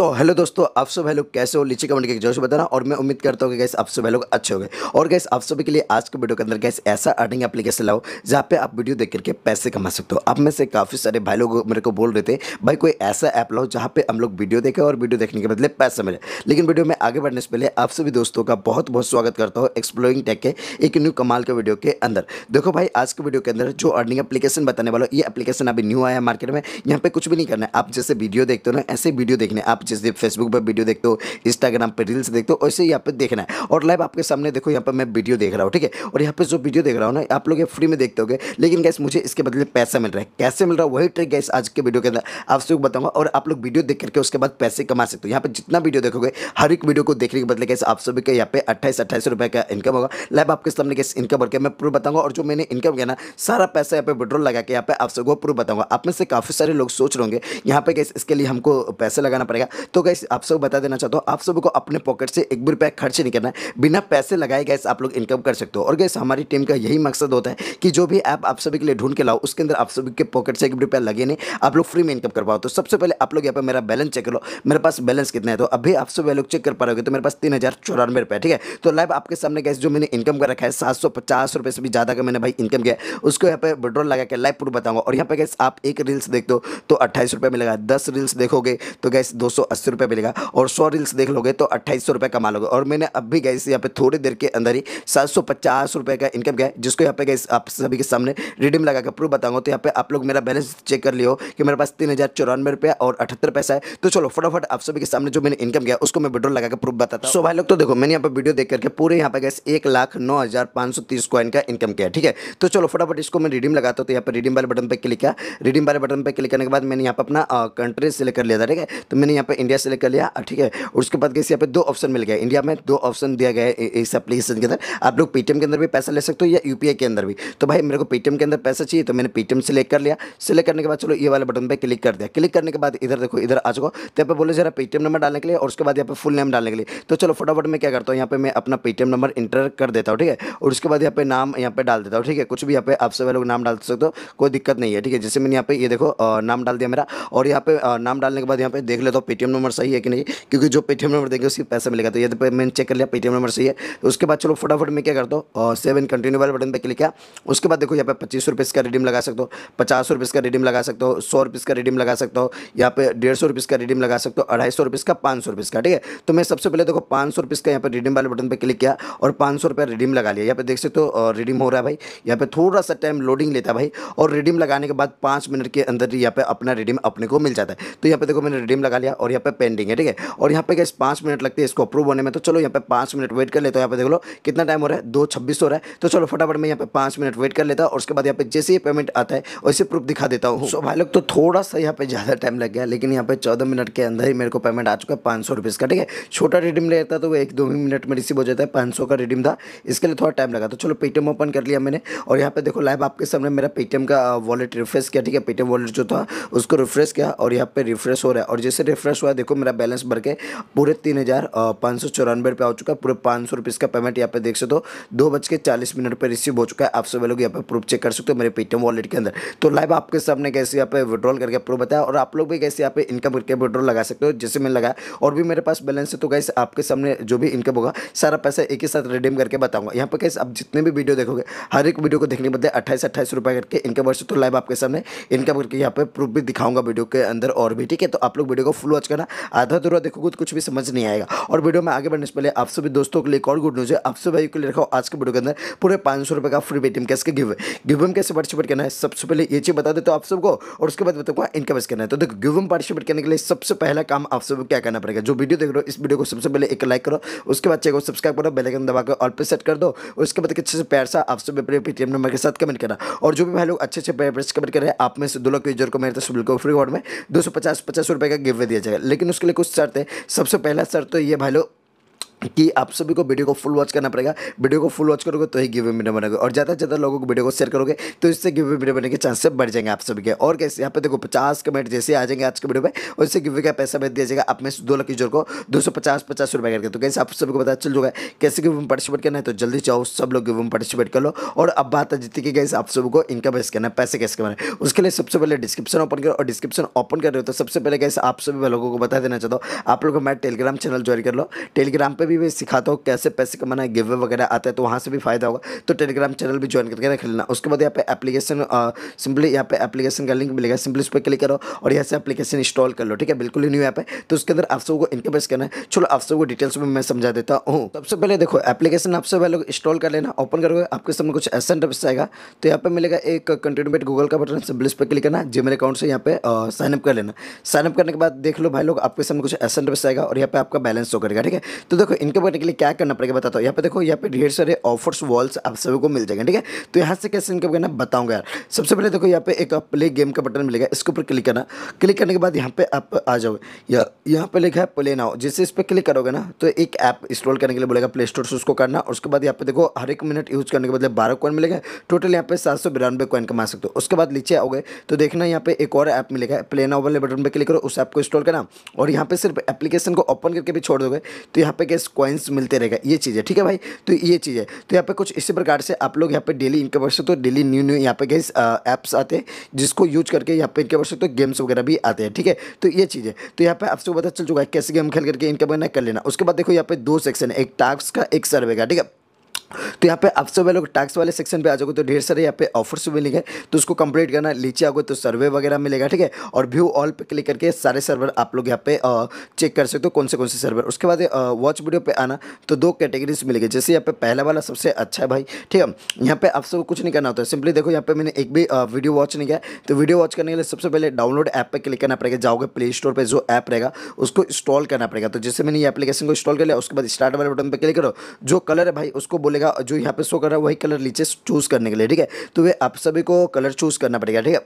सो so, hello दोस्तों आप सब लोग कैसे हो लीची कमेंट के जोश बताना और मैं उम्मीद करता हूँ कि गैस आप सब हेलो अच्छे हो गए और गैस आप सभी के लिए आज के वीडियो के अंदर गैस ऐसा अर्निंग एप्लीकेशन लाओ जहाँ पे आप वीडियो देख करके पैसे कमा सकते हो आप में से काफ़ी सारे भाई लोग मेरे को बोल रहे थे भाई कोई ऐसा ऐप लाओ जहाँ पे हम लोग वीडियो देखें और वीडियो देखने के बदले पैसे मिले लेकिन वीडियो में आगे बढ़ने से पहले आप सभी दोस्तों का बहुत बहुत स्वागत करता हूँ एक्सप्लोरिंग टेक के एक न्यू कमाल के वीडियो के अंदर देखो भाई आज के वीडियो के अंदर जो अर्निंग एप्लीकेशन बताने वाला ये एप्लीकेशन अभी न्यू आया है मार्केट में यहाँ पर कुछ भी नहीं करना है आप जैसे वीडियो देखते हो ना ऐसे वीडियो देखने आप जैसे फेसबुक पर वीडियो देखते हो इंस्टाग्राम पर रील्स देखते हो वैसे यहाँ पर देखना है और लाइव आपके सामने देखो यहाँ पर मैं वीडियो देख रहा हूँ ठीक है और यहाँ पर जो वीडियो देख रहा हूँ ना आप लोग फ्री में देखते हो लेकिन गैस मुझे इसके बदले पैसा मिल रहा है कैसे मिल रहा है वही ट्रिक गैस आज के वीडियो के अंदर आप सबको बताऊंगा और आप लोग वीडियो देख करके उसके बाद पैसे कमा सकते हो यहाँ पर जितना वीडियो देखोगे हर एक वीडियो को देखने के बदले गैस आप सभी के यहाँ पे अट्ठाईस अट्ठाईस रुपये का इनकम होगा लाइव आपके सामने गैस इनकम बढ़ मैं प्रूफ बताऊंगा और जो मैंने इनकम किया ना सारा पैसा यहाँ पे विड्रॉल लगा के यहाँ पे आप सबको प्रूफ बताऊंगा आप में से काफ़ी सारे लोग सोच रहे होंगे यहाँ पे गैस इसके लिए हमको पैसे लगाना पड़ेगा तो गैस आप सब बता देना चाहता हूँ आप सबको अपने पॉकेट से एक भी रुपया खर्च नहीं करना बिना पैसे लगाए गैस आप लोग इनकम कर सकते हो और गैस हमारी टीम का यही मकसद होता है कि जो भी ऐप आप सभी के लिए ढूंढ के लाओ उसके अंदर आप सभी के पॉकेट से एक भी रुपया लगे नहीं आप लोग फ्री में इनकम कर पाओ तो सबसे पहले आप लोग यहाँ पर मेरा बैलेंस चेक कर लो मेरे पास बैलेंस कितना है तो अभी आप सब लोग चेक कर पा रहे तो मेरे पास तीन हज़ार ठीक है तो लाइव आपके सामने गैस जो मैंने इनकम कर रखा है सात सौ से भी ज़्यादा का मैंने भाई इनकम किया उसको यहाँ पर विड्रॉल लगा के लाइव प्रूफ बताऊँगा और यहाँ पर गैस आप एक रील्स देख दो तो अट्ठाईस रुपये में लगा दस रील्स देखोगे तो गैस दो सौ मिलेगा और सौ रील्स देख लोगे तो अट्ठाईस सौ कमा लोगे और मैंने अब भी गैस यहाँ पे थोड़ी देर के अंदर ही सात का इनकम किया जिसको यहाँ पे गैस आप सभी के सामने रिडीम लगा कर प्रूफ बताऊँगा तो यहाँ पे आप लोग मेरा बैलेंस चेक कर लियो कि मेरे पास तीन हज़ार चौरानवे रुपये और अठहत्तर पैसा है तो चलो फटाफट आप सभी के सामने जो मैंने इनकम किया उसको मैं विड्रॉल लगा कर प्रूफ बताता हूँ सो भाई लोग तो देखो मैंने यहाँ पर वीडियो देख करके पूरे यहाँ पे गैस एक लाख नौ हज़ार पाँच सौ तीस कॉइन का इनकम किया ठीक है तो चलो फटाफट इसको मैं रिडीम लगाता हूँ तो यहाँ पर रिडीम वाले बटन पर क्लिक किया रिडीम वाले बटन पर क्लिक करने के बाद मैंने यहाँ पर अपना कंट्री सेलेक्ट कर लिया था ठीक है तो मैंने यहाँ पे इंडिया सेलेक्ट कर लिया ठीक है और उसके बाद कैसे यहाँ पे दो ऑप्शन मिल गया इंडिया में दो ऑप्शन दिया गया है इस एप्लीकेशन के अंदर आप लोग पेटीएम के अंदर भी पैसा ले सकते हो या यूपीआई के अंदर भी तो भाई मेरे को पेटीएम के अंदर पैसा चाहिए तो मैंने पेटीएम सेलेक्ट कर लिया सेलेक्ट करने के बाद चलो ये वाले बटन पर क्लिक कर दिया क्लिक करने के बाद इधर देखो इधर आ जाओ तो यहाँ पर बोले जरा पेटीएम नंबर डालने के लिए और उसके बाद यहाँ पर फुल नेम डालने के लिए तो चलो फटाफट मैं क्या करता हूँ यहाँ पर मैं अपना पेटीएम नंबर इंटर कर देता हूँ ठीक है और उसके बाद यहाँ पे नाम यहाँ पर डाल देता हूँ ठीक है कुछ भी यहाँ पे आप सभी लोग नाम डाल सकते हो कोई दिक्कत नहीं है ठीक है जैसे मैंने यहाँ पे ये देखो नाम डाल दिया मेरा और यहाँ पे नाम डालने के बाद यहाँ पे देख लेता हूँ पेटीएम नंबर सही है कि नहीं क्योंकि जो पेटीएम नंबर देंगे उसकी पैसा मिलेगा तो यदि तो मैंने चेक कर लिया पेटीएम नंबर सही है तो उसके बाद चलो फटाफट मैं क्या करता हूँ और सेवन कंटिन्यू वाले बटन पर क्लिक किया उसके बाद देखो यहाँ पे पच्चीस रुपये इसका रिडीम लगा सकते हो पचास रुपये इसका रिडीम लगा सकते हो सौ रुपये इसका रिडीम लगा सकते हो यहाँ पे डेढ़ सौ रुपये इसका रिडीम लगा सकते हो अढ़ाई सौ रुपये इसका पाँच सौ रुपये इसका ठीक है तो मैं सबसे पहले देखो पाँच सौ रुपये इसका यहाँ पर रिडीम वाले बटन पर क्लिक किया और पाँच सौ रुपये रिडीम लगा लिया यहाँ पर देख सकते हो रिडीम हो रहा है भाई यहाँ पर थोड़ा सा टाइम लोडिंग लेता है भाई और रिडीम लगाने के बाद पाँच मिनट के अंदर यहाँ पर अपना रिडीम अपने को मिल जाता है तो यहाँ पर देखो मैंने रिडीम लगा लिया और और यहाँ पे पेंडिंग है ठीक है और यहाँ पे गैस पाँच मिनट लगते हैं इसको अप्रूव होने में तो चलो यहाँ पे पाँच मिनट वेट कर लेते हैं यहाँ पे देख लो कितना टाइम हो रहा है दो छब्बीस हो रहा है तो चलो फटाफट मैं यहाँ पे पाँच मिनट वेट कर लेता हूँ और उसके बाद यहाँ पे जैसे ही पेमेंट आता है वैसे प्रूफ दिखा देता हूँ सो भाई लोग तो थोड़ा सा यहाँ पे ज़्यादा टाइम लग गया लेकिन यहाँ पे चौदह मिनट के अंदर ही मेरे को पेमेंट आ चुका है पाँच सौ का ठीक है छोटा रिडीम लेता तो वो एक दो मिनट में रिसीव हो जाता है पाँच सौ का रिडीम था इसके लिए थोड़ा टाइम लगा तो चलो पेटीएम ओपन कर लिया मैंने और यहाँ पे देखो लाइव आपके सामने मेरा पेटीएम का वॉलेट रिफ्रेश किया ठीक है पेटीएम वॉलेट जो था उसको रिफ्रेश किया और यहाँ पे रिफ्रेश हो रहा है और जैसे रिफ्रेश बैलेंस हुआ देखो मेरा बैलेंस भर के पूरे तीन हज़ार पाँच सौ चौरानवे रुपये हो चुका है पूरे पाँच सौ रुपये इसका पेमेंट यहाँ पे देख सकते हो दो बज के चालीस मिनट पर रिसीव हो चुका है आप सभी लोग यहाँ पे प्रूफ चेक कर सकते हो मेरे पेटीएम वॉलेट के अंदर तो लाइव आपके सामने कैसे यहाँ पे विड्रॉल करके प्रूफ बताया और आप लोग भी कैसे यहाँ पे इनकम करके विड्रॉल लगा सकते हो जैसे मैंने लगाया और भी मेरे पास बैलेंस है तो कैसे आपके सामने जो भी इनकम होगा सारा पैसा एक ही साथ रिडीम करके बताऊँगा यहाँ पर कैसे आप जितने भी वीडियो देखोगे हर एक वीडियो को देखने के बदले अट्ठाईस अट्ठाईस रुपये करके इनकम वर्ष तो लाइव आपके सामने इनकम करके यहाँ पर प्रूफ भी दिखाऊंगा वीडियो के अंदर और भी ठीक है तो आप लोग वीडियो को फुल वॉच करना आधा दूर देखोगे तो कुछ भी समझ नहीं आएगा और वीडियो में आगे बढ़ने से पहले आप सभी दोस्तों के लिए एक और गुड न्यूज़ है आप सभी भाई के लिए रखा आज के वीडियो के अंदर पूरे पाँच सौ रुपये का फ्री पेटीएम कैश के गिव गिव में कैसे पार्टिसिपेट करना है सबसे पहले ये चीज़ बता देते हो आप सबको और उसके बाद बताऊँगा इनका कैसे करना है तो देखो गिव में पार्टिसिपेट करने के लिए सबसे पहला काम आप सबको क्या करना पड़ेगा जो वीडियो देख रहे हो इस वीडियो को सबसे पहले एक लाइक करो उसके बाद चेक सब्सक्राइब करो बेलाइकन दबा कर और पे सेट कर दो उसके बाद अच्छे से प्यार सा आप सब अपने पेटीएम नंबर के साथ कमेंट करना और जो भी भाई लोग अच्छे अच्छे प्रेस कमेंट कर रहे हैं आप में से दो लोग यूजर को मेरे तो शुल्क फ्री वॉर्ड में दो सौ पचास पचास रुपये का गिव दिया जाएगा लेकिन उसके लिए कुछ शर्त है सबसे पहला शर्त तो ये भाई लोग कि आप सभी को वीडियो को फुल वॉच करना पड़ेगा वीडियो को फुल वॉच करोगे तो ही गिव वीडियो बनेगा और ज़्यादा से ज़्यादा लोगों को वीडियो को शेयर करोगे तो इससे गिव वीडियो बनने के चांसेस बढ़ जाएंगे आप सभी के और कैसे यहाँ पे देखो पचास कमेंट जैसे आ जाएंगे आज के वीडियो में और इससे गिव का पैसा भेज दिया जाएगा आप में दो लकी जोर को दो सौ पचास पचास रुपये करके तो कैसे आप सभी को पता चल जाएगा कैसे गिव में पार्टिसिपेट करना है तो जल्दी चाहो सब लोग गिव में पार्टिसिपेट कर लो और अब बात है जितनी कि कैसे आप सभी को इनकम कैसे करना है पैसे कैसे कमाना है उसके लिए सबसे पहले डिस्क्रिप्शन ओपन करो और डिस्क्रिप्शन ओपन कर रहे हो तो सबसे पहले कैसे आप सभी लोगों को बता देना चाहता हूँ आप लोग मैं टेलीग्राम चैनल ज्वाइन कर लो टेलीग्राम पर भी मैं सिखाता हूँ कैसे पैसे कमाना है गिवे वगैरह आता है तो वहाँ से भी फायदा होगा तो टेलीग्राम चैनल भी ज्वाइन करके रख लेना उसके बाद यहाँ पे एप्लीकेशन सिंपली यहाँ पे एप्लीकेशन का लिंक मिलेगा सिंपली उस पर क्लिक करो और यहाँ से एप्लीकेशन इंस्टॉल कर लो ठीक है बिल्कुल ही न्यू ऐप है तो उसके अंदर आप सबको इनके पास करना है चलो आप सबको डिटेल्स में मैं समझा देता हूँ सबसे पहले देखो एप्लीकेशन आप सब लोग इंस्टॉल कर लेना ओपन करोगे आपके सामने कुछ ऐसा इंटरफेस आएगा तो यहाँ पर मिलेगा एक कंटिन्यूमेट गूगल का बटन सिंपली उस पर क्लिक करना जी अकाउंट से यहाँ पे साइनअप कर लेना साइनअप करने के बाद देख लो भाई लोग आपके सामने कुछ ऐसा इंटरफेस आएगा और यहाँ पे आपका बैलेंस शो करेगा ठीक है तो देखो इनके करने के लिए क्या करना पड़ेगा बताता हूँ यहाँ पे देखो यहाँ पे ढेर सारे ऑफर्स वॉल्स आप सभी को मिल जाएंगे ठीक है तो यहाँ से कैसे इनके करना बताऊँगा यार सबसे पहले देखो यहाँ पे एक प्ले गेम का बटन मिलेगा इसके ऊपर क्लिक करना क्लिक करने के बाद यहाँ पे आप आ जाओ यहाँ पे लिखा है प्ले नाउ जिससे इस पर क्लिक करोगे ना तो एक ऐप इंस्टॉल करने के लिए बोलेगा प्ले स्टोर से उसको करना उसके बाद यहाँ पे देखो हर एक मिनट यूज करने के बदले बारह कॉइन मिलेगा टोटल यहाँ पे सात सौ बिरानवे कॉइन कमा सकते हो उसके बाद नीचे आओगे तो देखना यहाँ पे एक और ऐप मिलेगा प्ले नाउ वाले बटन पर क्लिक करो उस ऐप को इंस्टॉल करना और यहाँ पे सिर्फ एप्लीकेशन को ओपन करके भी छोड़ दोगे तो यहाँ पे कैसे कॉइन्स मिलते रहेगा ये चीज़ है ठीक है भाई तो ये चीज़ है तो यहाँ पे कुछ इसी प्रकार से आप लोग यहाँ पे डेली इनकम कर सकते हो डेली न्यू न्यू यहाँ पे गैस ऐप्स आते हैं जिसको यूज करके यहाँ पे इनकम कर सकते हो गेम्स वगैरह भी आते हैं ठीक है तो ये चीज़ है तो यहाँ पर आपसे पता चल चुका है कैसे गेम खेल करके इनकम करना कर लेना उसके बाद देखो यहाँ पे दो सेक्शन है एक टास्क का एक सर्वे का ठीक है तो यहाँ पे अब सब लोग टैक्स वाले सेक्शन पे आ जाओगे तो ढेर सारे यहाँ पे ऑफर्स मिलेंगे तो उसको कंप्लीट करना नीचे आओगे तो सर्वे वगैरह मिलेगा ठीक है और व्यू ऑल पे क्लिक करके सारे सर्वर आप लोग यहाँ पे चेक कर सकते हो कौन से कौन से सर्वर उसके बाद वॉच वीडियो पे आना तो दो कैटेगरीज मिलेगी जैसे यहाँ पे पहला वाला सबसे अच्छा है भाई ठीक है यहाँ पे आप सबको कुछ नहीं करना होता है सिंपली देखो यहाँ पे मैंने एक भी वीडियो वॉच नहीं किया तो वीडियो वॉच करने के लिए सबसे पहले डाउनलोड ऐप पर क्लिक करना पड़ेगा जाओगे प्ले स्टोर पर जो ऐप रहेगा उसको इंस्टॉल करना पड़ेगा तो जैसे मैंने ये एप्लीकेशन को इंस्टॉल कर लिया उसके बाद स्टार्ट वाले बटन पर क्लिक करो जो कलर है भाई उसको बोले पड़ेगा जो यहाँ पे शो कर रहा है वही कलर नीचे चूज़ करने के लिए ठीक है तो वे आप सभी को कलर चूज़ करना पड़ेगा ठीक है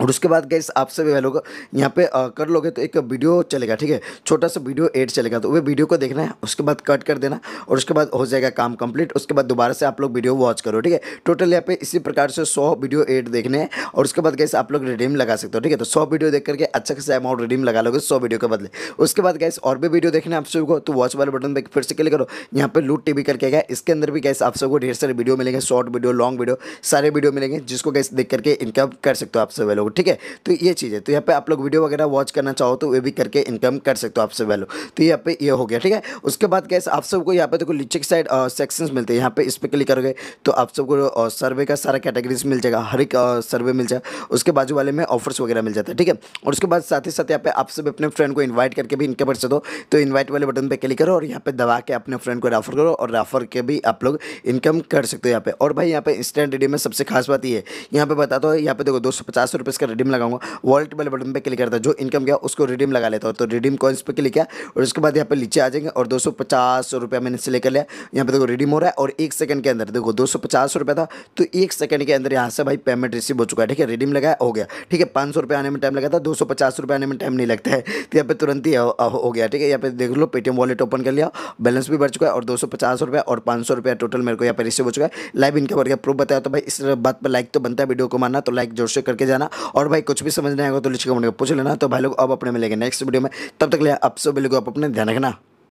और उसके बाद गैस आपसे भी भाई लोग यहाँ पे आ, कर लोगे तो एक वीडियो चलेगा ठीक है छोटा सा वीडियो एड चलेगा तो वह वीडियो को देखना है उसके बाद कट कर देना और उसके बाद हो जाएगा काम कंप्लीट उसके बाद दोबारा से आप लोग वीडियो वॉच करो ठीक है टोटल यहाँ पे इसी प्रकार से सौ वीडियो एड देखने हैं और उसके बाद गैस आप लोग रिडीम लगा सकते हो ठीक है तो सौ वीडियो देख करके अच्छा खासा अमाउंट रिडीम लगा लोगे सौ वीडियो के बदले उसके बाद गैस और भी वीडियो देखने आप सबको तो वॉच वाले बटन देख फिर से क्लिक करो यहाँ पर लूट टी करके गया इसके अंदर भी गैस आप सबको ढेर सारे वीडियो मिलेंगे शॉर्ट वीडियो लॉन्ग वीडियो सारे वीडियो मिलेंगे जिसको गैस देख करके इनकम कर सकते हो आप सभी लोग ठीक है तो ये चीज़ है तो यहाँ पे आप लोग वीडियो वगैरह वॉच करना चाहो तो वे भी करके इनकम कर सकते हो आपसे वैल्यू तो यहाँ पे ये हो गया ठीक है उसके बाद कैसे आप सबको यहाँ पे देखो तो लिचिक साइड सेक्शंस मिलते हैं यहाँ पे इस पर क्लिक करोगे तो आप सबको सर्वे का सारा कैटेगरीज मिल जाएगा हर एक सर्वे मिल जाएगा उसके बाजू वाले में ऑफर्स वगैरह मिल जाता है ठीक है और उसके बाद साथ ही साथ यहाँ पे आप सब अपने फ्रेंड को इन्वाइट करके भी इनकम कर सकते हो तो इन्वाइट वाले बटन पर क्लिक करो और यहाँ पे दबा के अपने फ्रेंड को रेफर करो और रेफर के भी आप लोग इनकम कर सकते हो यहाँ पे और भाई यहाँ पे इंस्टेंट रेडियो में सबसे खास बात ये है यहाँ पे बता दो यहाँ पे देखो दो सौ पचास इसका रिडीम लगाऊंगा वॉलेट वाले बटन पर क्लिक करता जो इनकम गया उसको रिडीम लगा लेता हूँ तो रिडीम कॉइन्स पर क्लिक किया और उसके बाद यहाँ पर नीचे आ जाएंगे और दो सौ मैंने से लेकर लिया यहाँ पर देखो रिडीम हो रहा है और एक सेकंड के अंदर देखो दो रुपया था तो एक सेकंड के अंदर यहाँ से भाई पेमेंट रिसीव हो चुका है ठीक है रिडीम लगाया हो गया ठीक है पाँच आने में टाइम लगा था दो आने में टाइम नहीं लगता है तो यहाँ पर तुरंत ही हो गया ठीक है यहाँ पर देख लो पेटीएम वॉलेट ओपन कर लिया बैलेंस भी बढ़ चुका है और दो रुपये और पाँच रुपया टोटल मेरे को यहाँ पर रिसीव हो चुका है लाइव इनकम करके प्रूफ बताया तो भाई इस बात पर लाइक तो बनता है वीडियो को मानना तो लाइक जोर से करके जाना और भाई कुछ भी समझ नहीं आएगा तो लिखे कमेंट को पूछ लेना तो भाई लोग अब अपने मिलेंगे नेक्स्ट वीडियो में तब तक लिया आप सब लोग आप अपने ध्यान रखना